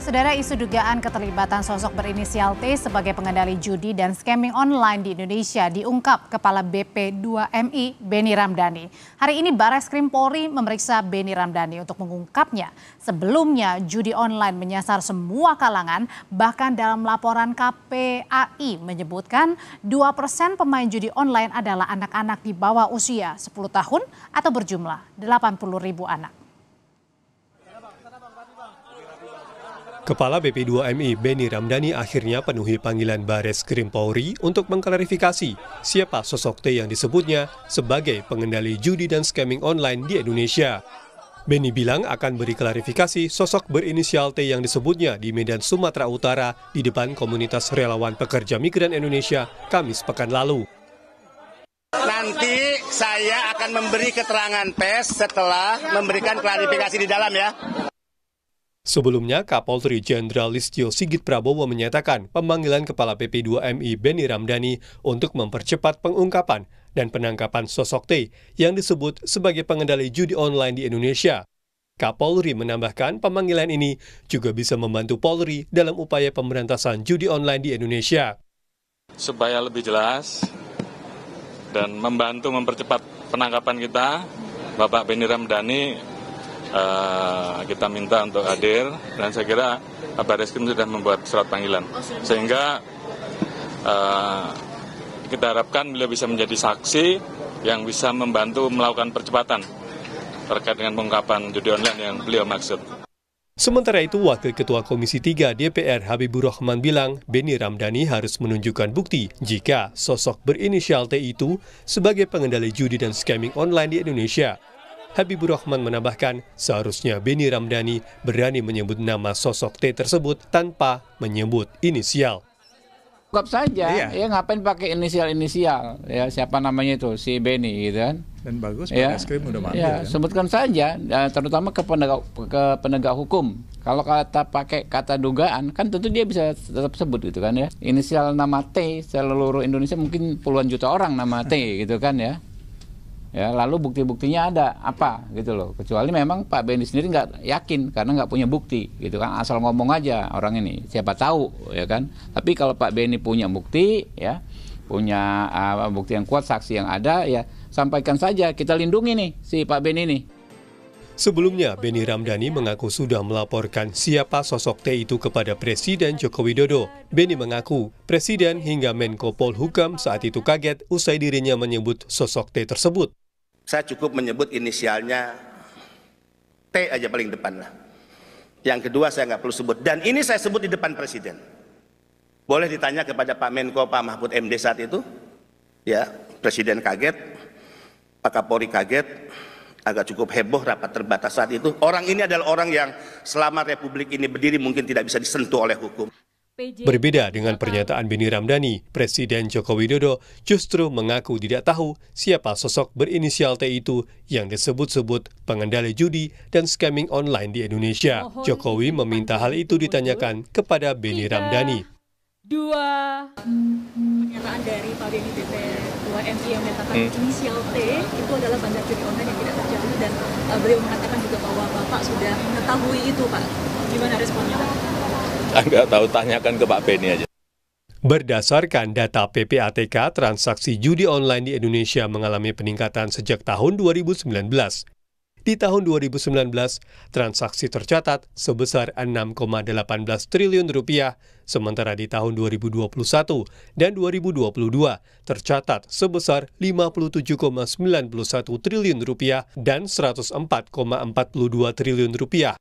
Saudara isu dugaan keterlibatan sosok berinisial T sebagai pengendali judi dan scamming online di Indonesia diungkap Kepala BP2MI Beni Ramdhani. Hari ini Bares Krim Polri memeriksa Beni Ramdhani untuk mengungkapnya. Sebelumnya judi online menyasar semua kalangan bahkan dalam laporan KPAI menyebutkan 2% pemain judi online adalah anak-anak di bawah usia 10 tahun atau berjumlah 80 ribu anak. Kepala BP2MI Beni Ramdhani akhirnya penuhi panggilan Bares Krim Polri untuk mengklarifikasi siapa sosok T yang disebutnya sebagai pengendali judi dan scamming online di Indonesia. Beni bilang akan beri klarifikasi sosok berinisial T yang disebutnya di Medan Sumatera Utara di depan komunitas relawan pekerja migran Indonesia Kamis pekan lalu. Nanti saya akan memberi keterangan pers setelah memberikan klarifikasi di dalam ya. Sebelumnya, Kapolri Jenderal Listio Sigit Prabowo menyatakan pemanggilan Kepala PP2MI Beni Ramdhani untuk mempercepat pengungkapan dan penangkapan sosok T yang disebut sebagai pengendali judi online di Indonesia. Kapolri menambahkan pemanggilan ini juga bisa membantu Polri dalam upaya pemberantasan judi online di Indonesia. Supaya lebih jelas dan membantu mempercepat penangkapan kita, Bapak Beni Ramdhani Eh, kita minta untuk hadir dan saya kira Baris Krim sudah membuat surat panggilan oh, sehingga uh, kita harapkan beliau bisa menjadi saksi yang bisa membantu melakukan percepatan terkait dengan pengungkapan judi online yang beliau maksud. Sementara itu, Wakil Ketua Komisi 3 DPR Habibur Rahman bilang Beni Ramdhani harus menunjukkan bukti jika sosok berinisial T itu sebagai pengendali judi dan scamming online di Indonesia Habibur Rahman menambahkan, seharusnya Beni Ramdhani berani menyebut nama sosok T tersebut tanpa menyebut inisial. Anggap saja, iya. ya ngapain pakai inisial-inisial, ya siapa namanya itu, si Beni gitu kan. Dan bagus, ya, skrim udah mampir, Ya, kan? sebutkan saja, ya, terutama ke penegak, ke penegak hukum. Kalau kata pakai kata dugaan, kan tentu dia bisa tetap sebut gitu kan ya. Inisial nama T seluruh Indonesia mungkin puluhan juta orang nama T gitu kan ya ya lalu bukti-buktinya ada apa gitu loh kecuali memang Pak Beni sendiri nggak yakin karena nggak punya bukti gitu kan asal ngomong aja orang ini siapa tahu ya kan tapi kalau Pak Beni punya bukti ya punya uh, bukti yang kuat saksi yang ada ya sampaikan saja kita lindungi nih si Pak Beni ini Sebelumnya, Beni Ramdhani mengaku sudah melaporkan siapa sosok T itu kepada Presiden Joko Widodo. Beni mengaku, Presiden hingga Menko Polhukam saat itu kaget usai dirinya menyebut sosok T tersebut. Saya cukup menyebut inisialnya T aja paling depan lah. Yang kedua saya nggak perlu sebut. Dan ini saya sebut di depan Presiden. Boleh ditanya kepada Pak Menko, Pak Mahfud MD saat itu. Ya, Presiden kaget, Pak Kapolri kaget, agak cukup heboh rapat terbatas saat itu. Orang ini adalah orang yang selama Republik ini berdiri mungkin tidak bisa disentuh oleh hukum. Berbeda dengan pernyataan Beni Ramdhani, Presiden Joko Widodo justru mengaku tidak tahu siapa sosok berinisial T itu yang disebut-sebut pengendali judi dan scamming online di Indonesia. Jokowi meminta hal itu ditanyakan kepada Beni Ramdhani. Dua pernyataan dari Pak Beni BP 2MI yang menyatakan hmm. inisial T itu adalah bandar judi online yang tidak terjadi dan uh, beliau mengatakan juga bahwa Bapak sudah mengetahui itu Pak. Gimana responnya Pak? nggak tahu, tanyakan ke Pak Beni aja. Berdasarkan data PPATK, transaksi judi online di Indonesia mengalami peningkatan sejak tahun 2019. Di tahun 2019, transaksi tercatat sebesar 6,18 triliun rupiah, sementara di tahun 2021 dan 2022 tercatat sebesar 57,91 triliun rupiah dan 104,42 triliun rupiah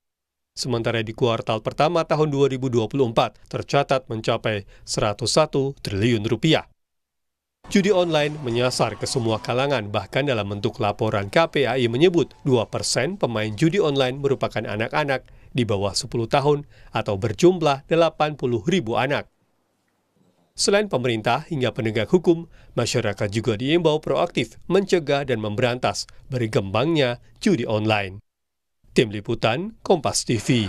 sementara di kuartal pertama tahun 2024 tercatat mencapai 101 triliun rupiah. Judi online menyasar ke semua kalangan, bahkan dalam bentuk laporan KPAI menyebut 2% persen pemain judi online merupakan anak-anak di bawah 10 tahun atau berjumlah 80 ribu anak. Selain pemerintah hingga penegak hukum, masyarakat juga diimbau proaktif mencegah dan memberantas bergembangnya judi online. Tim Liputan, Kompas TV.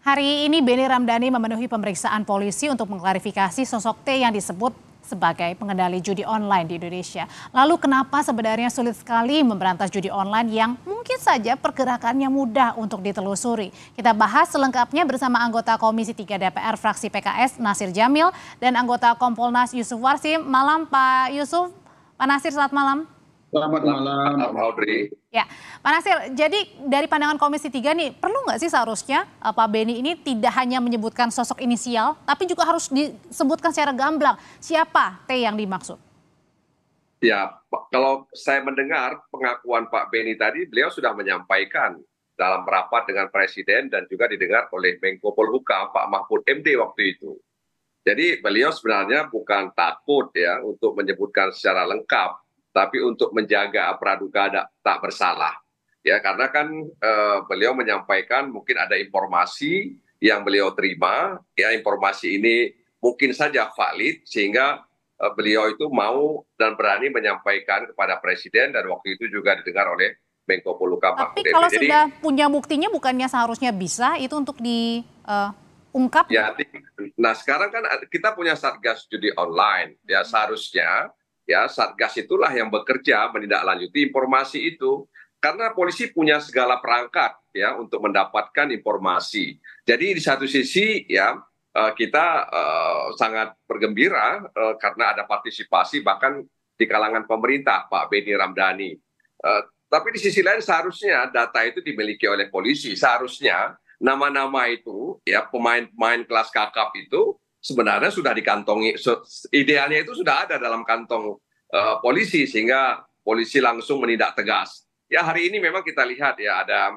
Hari ini Beni Ramdhani memenuhi pemeriksaan polisi untuk mengklarifikasi sosok T yang disebut sebagai pengendali judi online di Indonesia. Lalu kenapa sebenarnya sulit sekali memberantas judi online yang mungkin saja pergerakannya mudah untuk ditelusuri. Kita bahas selengkapnya bersama anggota Komisi 3 DPR fraksi PKS Nasir Jamil dan anggota Kompolnas Yusuf Warsim. Malam Pak Yusuf, Pak Nasir selamat malam. Selamat malam, Pak Audrey. Ya, Pak Nasir, jadi dari pandangan Komisi 3 nih, perlu nggak sih seharusnya eh, Pak Beni ini tidak hanya menyebutkan sosok inisial, tapi juga harus disebutkan secara gamblang siapa T yang dimaksud? Ya, kalau saya mendengar pengakuan Pak Beni tadi, beliau sudah menyampaikan dalam rapat dengan Presiden dan juga didengar oleh Menko Polhukam Pak Mahfud MD waktu itu. Jadi beliau sebenarnya bukan takut ya untuk menyebutkan secara lengkap tapi untuk menjaga praduga tak bersalah. Ya, karena kan eh, beliau menyampaikan mungkin ada informasi yang beliau terima, ya informasi ini mungkin saja valid sehingga eh, beliau itu mau dan berani menyampaikan kepada presiden dan waktu itu juga didengar oleh Menko Polhukam. Tapi kalau Jadi, sudah punya buktinya bukannya seharusnya bisa itu untuk diungkap? Eh, uh, ya, nah sekarang kan eh, kita punya satgas judi online ya seharusnya ya satgas itulah yang bekerja menindaklanjuti informasi itu karena polisi punya segala perangkat ya untuk mendapatkan informasi. Jadi di satu sisi ya eh, kita uh, sangat bergembira uh, karena ada partisipasi bahkan di kalangan pemerintah Pak Beni Ramdhani. Uh, tapi di sisi lain seharusnya data itu dimiliki oleh polisi. Seharusnya nama-nama itu ya pemain-pemain kelas kakap itu sebenarnya sudah dikantongi idealnya itu sudah ada dalam kantong uh, polisi sehingga polisi langsung menindak tegas. Ya hari ini memang kita lihat ya ada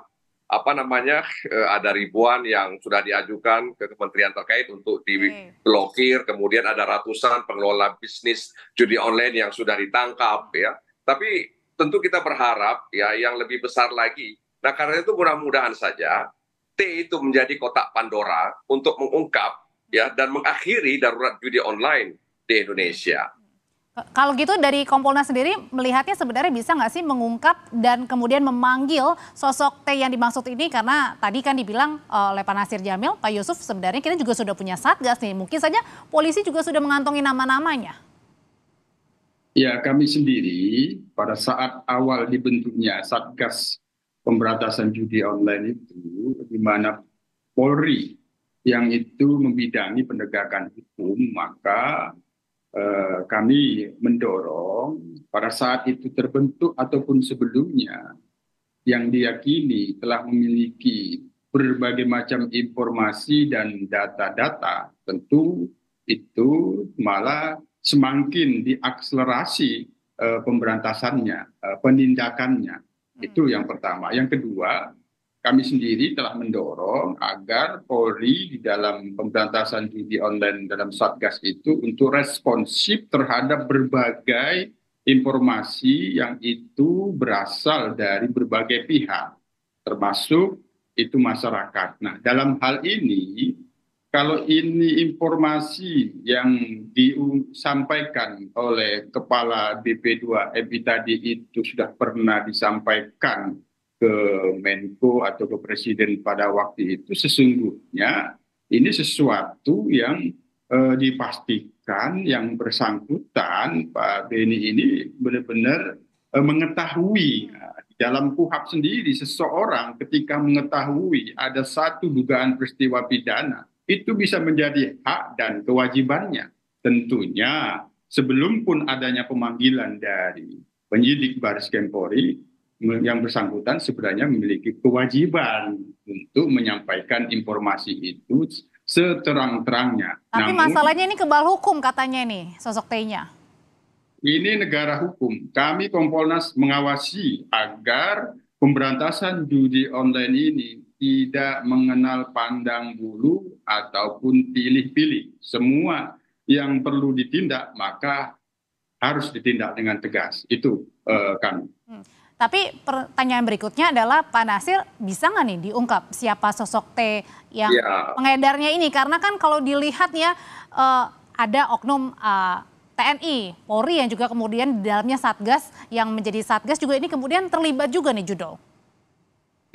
apa namanya uh, ada ribuan yang sudah diajukan ke kementerian terkait untuk diblokir, kemudian ada ratusan pengelola bisnis judi online yang sudah ditangkap ya. Tapi tentu kita berharap ya yang lebih besar lagi. Nah karena itu mudah-mudahan saja T itu menjadi kotak Pandora untuk mengungkap ya dan mengakhiri darurat judi online di Indonesia. Kalau gitu dari Kompolnas sendiri melihatnya sebenarnya bisa nggak sih mengungkap dan kemudian memanggil sosok T yang dimaksud ini karena tadi kan dibilang eh, oleh Pak Nasir Jamil, Pak Yusuf sebenarnya kita juga sudah punya satgas nih, mungkin saja polisi juga sudah mengantongi nama-namanya. Ya kami sendiri pada saat awal dibentuknya satgas pemberantasan judi online itu di mana Polri yang itu membidangi penegakan hukum, maka eh, kami mendorong pada saat itu terbentuk ataupun sebelumnya yang diyakini telah memiliki berbagai macam informasi dan data-data, tentu itu malah semakin diakselerasi eh, pemberantasannya, eh, penindakannya. Itu hmm. yang pertama. Yang kedua, kami sendiri telah mendorong agar Polri di dalam pemberantasan judi online dalam Satgas itu untuk responsif terhadap berbagai informasi yang itu berasal dari berbagai pihak, termasuk itu masyarakat. Nah, dalam hal ini, kalau ini informasi yang disampaikan oleh Kepala BP2MI tadi itu sudah pernah disampaikan ke Menko atau ke Presiden pada waktu itu sesungguhnya ini sesuatu yang eh, dipastikan yang bersangkutan Pak Beni ini benar-benar eh, mengetahui nah, dalam kuhap sendiri seseorang ketika mengetahui ada satu dugaan peristiwa pidana itu bisa menjadi hak dan kewajibannya tentunya sebelum pun adanya pemanggilan dari penyidik Baris Kempori yang bersangkutan sebenarnya memiliki kewajiban untuk menyampaikan informasi itu seterang-terangnya. Tapi Namun, masalahnya ini kebal hukum katanya ini sosok T-nya. Ini negara hukum. Kami Kompolnas mengawasi agar pemberantasan judi online ini tidak mengenal pandang bulu ataupun pilih-pilih. Semua yang perlu ditindak maka harus ditindak dengan tegas. Itu uh, kami. Hmm. Tapi pertanyaan berikutnya adalah Pak Nasir bisa nggak nih diungkap siapa sosok T yang ya. pengedarnya ini? Karena kan kalau dilihatnya uh, eh, ada oknum uh, eh, TNI, Polri yang juga kemudian di dalamnya Satgas yang menjadi Satgas juga ini kemudian terlibat juga nih Judo.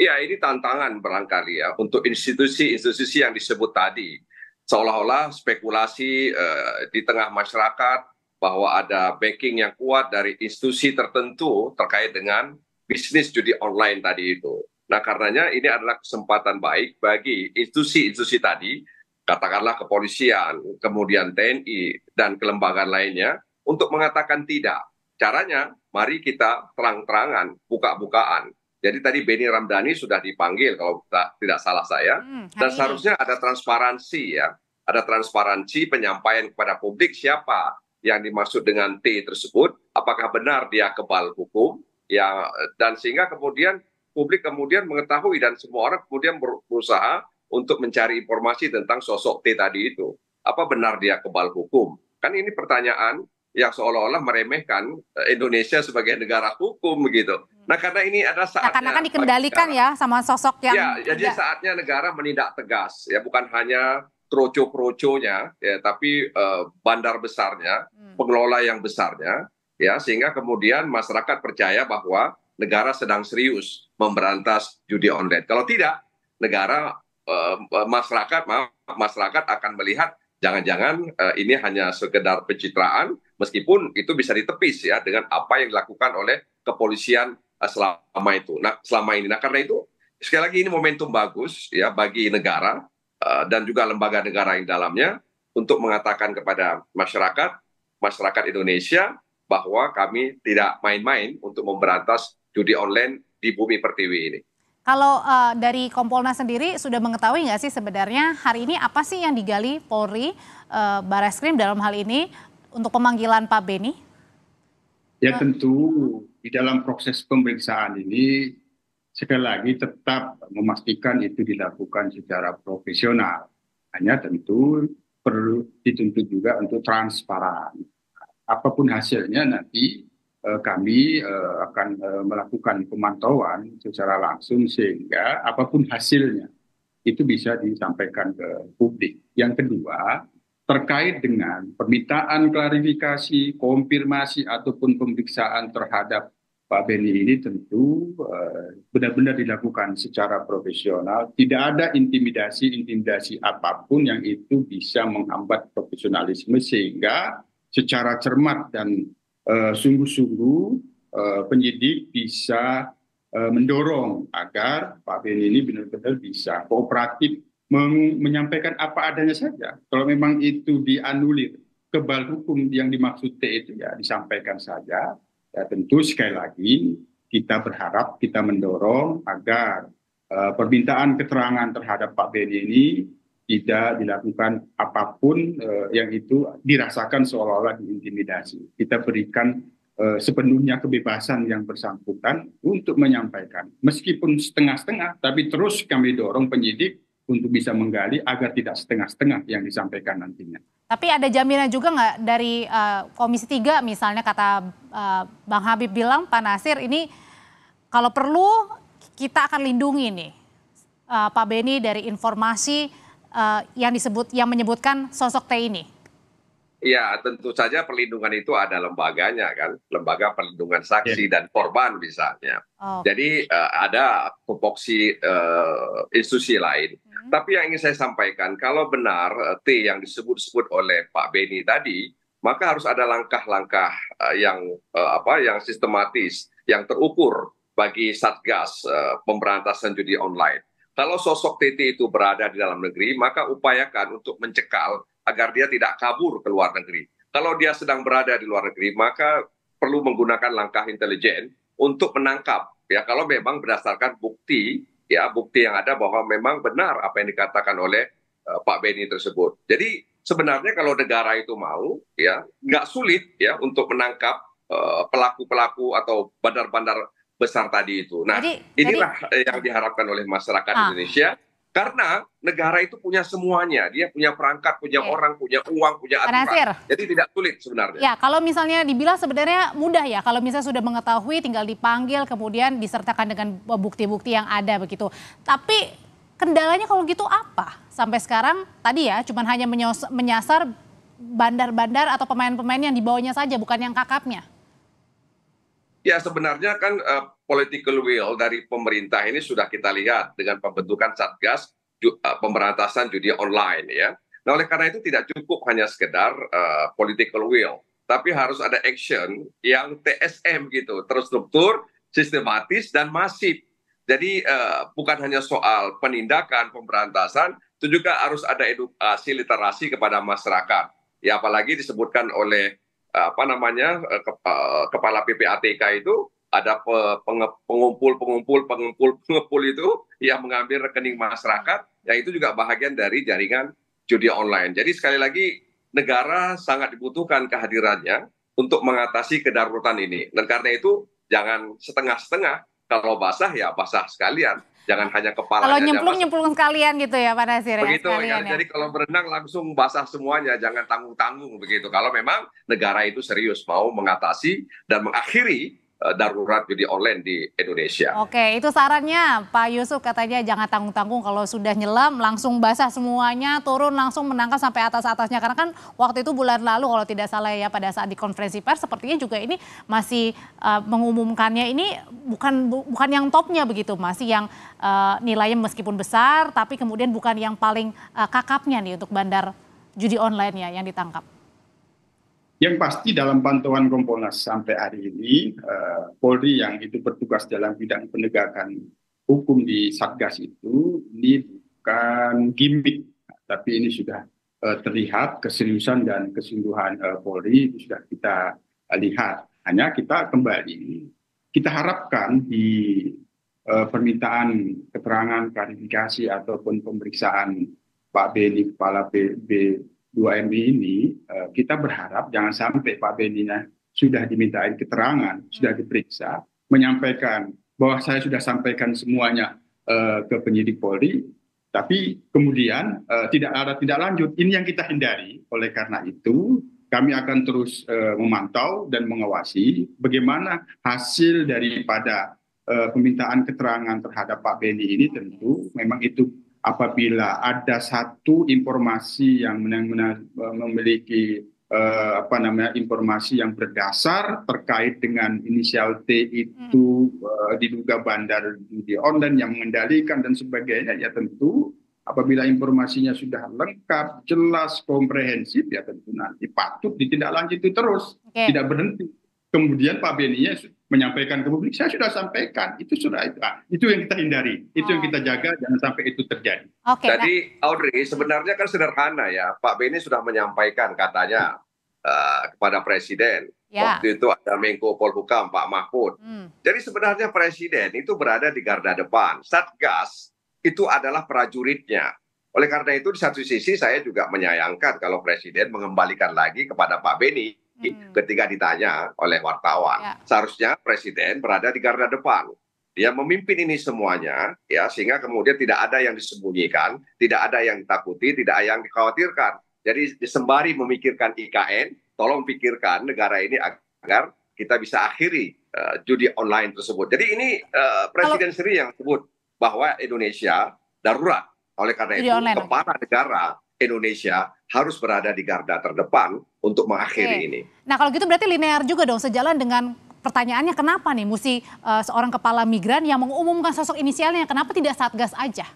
Ya ini tantangan berangkali ya untuk institusi-institusi yang disebut tadi seolah-olah spekulasi uh, di tengah masyarakat bahwa ada backing yang kuat dari institusi tertentu terkait dengan bisnis judi online tadi itu. Nah, karenanya ini adalah kesempatan baik bagi institusi-institusi tadi, katakanlah kepolisian, kemudian TNI, dan kelembagaan lainnya, untuk mengatakan tidak. Caranya, mari kita terang-terangan, buka-bukaan. Jadi tadi Benny Ramdhani sudah dipanggil kalau tidak salah saya. Hmm, dan seharusnya ada transparansi ya. Ada transparansi penyampaian kepada publik siapa yang dimaksud dengan T tersebut, apakah benar dia kebal hukum, ya dan sehingga kemudian publik kemudian mengetahui dan semua orang kemudian berusaha untuk mencari informasi tentang sosok T tadi itu. Apa benar dia kebal hukum? Kan ini pertanyaan yang seolah-olah meremehkan eh, Indonesia sebagai negara hukum begitu. Hmm. Nah karena ini ada saatnya. Nah, karena kan dikendalikan negara, ya sama sosok yang. Ya, jadi saatnya negara menindak tegas ya bukan hanya kroco-kroconya ya tapi uh, bandar besarnya hmm. pengelola yang besarnya ya sehingga kemudian masyarakat percaya bahwa negara sedang serius memberantas judi online kalau tidak negara uh, masyarakat maaf, masyarakat akan melihat jangan-jangan uh, ini hanya sekedar pencitraan meskipun itu bisa ditepis ya dengan apa yang dilakukan oleh kepolisian uh, selama itu nah selama ini nah karena itu sekali lagi ini momentum bagus ya bagi negara Eh, dan juga lembaga negara yang dalamnya untuk mengatakan kepada masyarakat, masyarakat Indonesia bahwa kami tidak main-main untuk memberantas judi online di bumi pertiwi ini. Kalau uh, dari Kompolnas sendiri sudah mengetahui nggak sih sebenarnya hari ini apa sih yang digali Polri, uh, eh, Bareskrim dalam hal ini untuk pemanggilan Pak Beni? Ya tentu di dalam proses pemeriksaan ini sekali lagi tetap memastikan itu dilakukan secara profesional. Hanya tentu perlu dituntut juga untuk transparan. Apapun hasilnya nanti eh, kami eh, akan eh, melakukan pemantauan secara langsung sehingga apapun hasilnya itu bisa disampaikan ke publik. Yang kedua, terkait dengan permintaan klarifikasi, konfirmasi ataupun pemeriksaan terhadap Pak Beni ini tentu eh, benar-benar dilakukan secara profesional. Tidak ada intimidasi-intimidasi apapun yang itu bisa menghambat profesionalisme sehingga secara cermat dan eh, sungguh-sungguh eh, penyidik bisa mendorong agar Pak Beni ini benar-benar bisa kooperatif menyampaikan apa adanya saja. Kalau memang itu dianulir kebal hukum yang dimaksud T itu ya disampaikan saja ya, tentu sekali lagi kita berharap kita mendorong agar uh, permintaan keterangan terhadap Pak Beni ini tidak dilakukan apapun uh, yang itu dirasakan seolah-olah diintimidasi. Kita berikan uh, sepenuhnya kebebasan yang bersangkutan untuk menyampaikan. Meskipun setengah-setengah, tapi terus kami dorong penyidik untuk bisa menggali agar tidak setengah-setengah yang disampaikan nantinya. Tapi ada jaminan juga nggak dari uh, Komisi 3 misalnya kata uh, Bang Habib bilang Pak Nasir ini kalau perlu kita akan lindungi nih uh, Pak Beni dari informasi uh, yang disebut yang menyebutkan sosok T ini. Ya, tentu saja perlindungan itu ada lembaganya kan, lembaga perlindungan saksi yeah. dan korban misalnya. Oh. Jadi uh, ada tupoksi uh, institusi lain. Hmm. Tapi yang ingin saya sampaikan, kalau benar uh, T yang disebut-sebut oleh Pak Beni tadi, maka harus ada langkah-langkah uh, yang uh, apa, yang sistematis, yang terukur bagi satgas uh, pemberantasan judi online. Kalau sosok TT itu berada di dalam negeri, maka upayakan untuk mencekal agar dia tidak kabur ke luar negeri. Kalau dia sedang berada di luar negeri, maka perlu menggunakan langkah intelijen untuk menangkap ya kalau memang berdasarkan bukti ya bukti yang ada bahwa memang benar apa yang dikatakan oleh uh, Pak Beni tersebut. Jadi sebenarnya kalau negara itu mau ya nggak sulit ya untuk menangkap eh, pelaku-pelaku uh, atau bandar-bandar besar tadi itu. Nah, jadi, inilah jadi, yang diharapkan oleh masyarakat ah, Indonesia karena negara itu punya semuanya, dia punya perangkat, punya Oke. Iya. orang, punya uang, punya aturan. Nasir. Jadi tidak sulit sebenarnya. Ya, kalau misalnya dibilang sebenarnya mudah ya, kalau misalnya sudah mengetahui tinggal dipanggil kemudian disertakan dengan bukti-bukti yang ada begitu. Tapi kendalanya kalau gitu apa? Sampai sekarang tadi ya, cuma hanya menyasar bandar-bandar atau pemain-pemain yang dibawanya saja, bukan yang kakapnya. Ya sebenarnya kan eh, political will dari pemerintah ini sudah kita lihat dengan pembentukan satgas eh, pemberantasan judi online ya. Nah oleh karena itu tidak cukup hanya sekedar uh, political will, tapi harus ada action yang TSM gitu, terstruktur, sistematis dan masif. Jadi uh, bukan hanya soal penindakan pemberantasan, itu juga harus ada edukasi literasi kepada masyarakat. Ya apalagi disebutkan oleh apa namanya kepala PPATK itu ada pengumpul-pengumpul pengumpul-pengumpul itu yang mengambil rekening masyarakat, yang itu juga bahagian dari jaringan judi online. Jadi sekali lagi negara sangat dibutuhkan kehadirannya untuk mengatasi kedaruratan ini. Dan karena itu jangan setengah-setengah, kalau basah ya basah sekalian. Jangan hanya kepala. Kalau nyemplung nyemplung sekalian gitu ya Pak Nasir. Ya, begitu ya, ya. Jadi kalau berenang langsung basah semuanya, jangan tanggung tanggung begitu. Kalau memang negara itu serius mau mengatasi dan mengakhiri Eh, darurat judi online di Indonesia. Oke, itu sarannya Pak Yusuf katanya jangan tanggung-tanggung kalau sudah nyelam langsung basah semuanya, turun langsung menangkap sampai atas-atasnya. Karena kan waktu itu bulan lalu kalau tidak salah ya pada saat di konferensi pers sepertinya juga ini masih uh, mengumumkannya ini bukan bu, bukan yang topnya begitu, masih yang uh, nilainya meskipun besar tapi kemudian bukan yang paling uh, kakapnya nih untuk bandar judi online ya yang ditangkap. Yang pasti dalam pantauan Kompolnas sampai hari ini, eh, Polri yang itu bertugas dalam bidang penegakan hukum di Satgas itu, ini bukan gimmick, tapi ini sudah eh, terlihat keseriusan dan kesungguhan eh, Polri itu sudah kita eh, lihat. Hanya kita kembali, kita harapkan di eh, permintaan keterangan, klarifikasi, ataupun pemeriksaan Pak Beni, Kepala B, B, 2 M ini eh, kita berharap jangan sampai Pak Benny sudah dimintai keterangan, sudah diperiksa, menyampaikan bahwa saya sudah sampaikan semuanya eh, ke penyidik Polri, tapi kemudian eh, tidak ada tidak lanjut. Ini yang kita hindari. Oleh karena itu, kami akan terus memantau dan mengawasi bagaimana hasil daripada uh, permintaan keterangan terhadap Pak Beni ini tentu memang itu apabila ada satu informasi yang eh, memiliki eh, apa namanya informasi yang berdasar terkait dengan inisial T itu hmm. eh, diduga bandar judi online yang mengendalikan dan sebagainya ya tentu apabila informasinya sudah lengkap, jelas, komprehensif ya tentu nanti patut ditindaklanjuti terus, okay. tidak berhenti. Kemudian Pak Beni menyampaikan ke publik, saya sudah sampaikan, itu sudah itu, ah, itu yang kita hindari, itu yang kita jaga jangan sampai itu terjadi. Okay, Jadi nah. Audrey sebenarnya kan sederhana ya, Pak Beni sudah menyampaikan katanya uh, kepada Presiden yeah. waktu itu ada Menko Polhukam Pak Mahfud. Hmm. Jadi sebenarnya Presiden itu berada di garda depan, Satgas itu adalah prajuritnya. Oleh karena itu di satu sisi saya juga menyayangkan kalau Presiden mengembalikan lagi kepada Pak Beni Hmm. ketika ditanya oleh wartawan ya. seharusnya presiden berada di garda depan dia memimpin ini semuanya ya sehingga kemudian tidak ada yang disembunyikan tidak ada yang ditakuti tidak ada yang dikhawatirkan jadi sembari memikirkan IKN tolong pikirkan negara ini agar kita bisa akhiri uh, judi online tersebut jadi ini uh, presiden Halo. sendiri yang sebut bahwa Indonesia darurat oleh karena itu kepala negara Indonesia harus berada di garda terdepan untuk mengakhiri Oke. ini. Nah kalau gitu berarti linear juga dong sejalan dengan pertanyaannya kenapa nih mesti uh, eh, seorang kepala migran yang mengumumkan sosok inisialnya kenapa tidak satgas aja?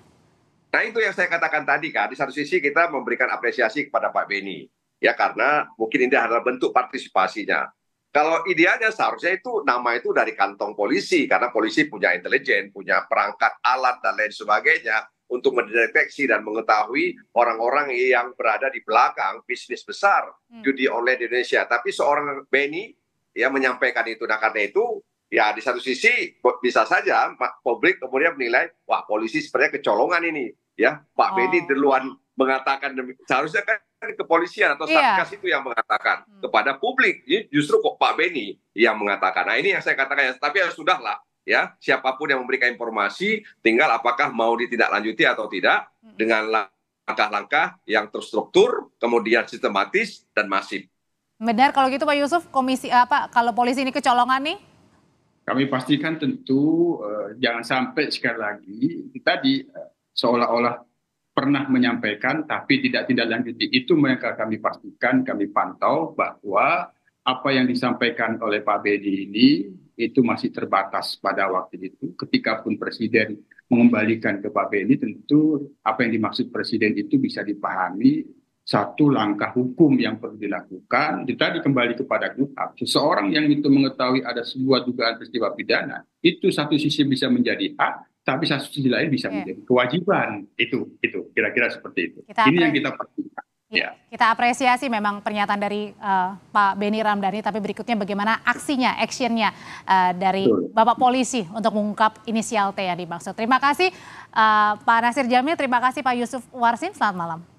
Nah itu yang saya katakan tadi kan di satu sisi kita memberikan apresiasi kepada Pak Beni ya karena mungkin ini adalah bentuk partisipasinya. Kalau idealnya seharusnya itu nama itu dari kantong polisi karena polisi punya intelijen, punya perangkat alat dan lain sebagainya untuk mendeteksi dan mengetahui orang-orang yang berada di belakang bisnis besar hmm. judi online di Indonesia. Tapi seorang Benny ya menyampaikan itu. Nah karena itu ya di satu sisi bisa saja publik kemudian menilai wah polisi sebenarnya kecolongan ini ya Pak oh. Benny duluan mengatakan seharusnya kan kepolisian atau iya. satgas yeah. itu yang mengatakan hmm. kepada publik justru kok Pak Benny yang mengatakan nah ini yang saya katakan ya tapi ya sudahlah ya siapapun yang memberikan informasi tinggal apakah mau ditindaklanjuti atau tidak hmm. dengan langkah-langkah yang terstruktur kemudian sistematis dan masif. Benar kalau gitu Pak Yusuf komisi apa kalau polisi ini kecolongan nih? Kami pastikan tentu uh, jangan sampai sekali lagi tadi uh, seolah-olah pernah menyampaikan tapi tidak tindak lanjuti itu mereka kami pastikan kami pantau bahwa apa yang disampaikan oleh Pak Bedi ini itu masih terbatas pada waktu itu. Ketika pun Presiden mengembalikan ke Pak Benny, tentu apa yang dimaksud Presiden itu bisa dipahami satu langkah hukum yang perlu dilakukan. Kita dikembali kepada kuhab. Seseorang yang itu mengetahui ada sebuah dugaan peristiwa pidana, itu satu sisi bisa menjadi hak, tapi satu sisi lain bisa iya. menjadi kewajiban. Itu, itu kira-kira seperti itu. Ini yang kita perhatikan. Ya. Kita apresiasi memang pernyataan dari uh, Pak Beni Ramdhani, tapi berikutnya bagaimana aksinya, actionnya uh, dari Betul. Bapak Polisi untuk mengungkap inisial T yang dimaksud. Terima kasih uh, Pak Nasir Jamil, terima kasih Pak Yusuf Warsin. selamat malam.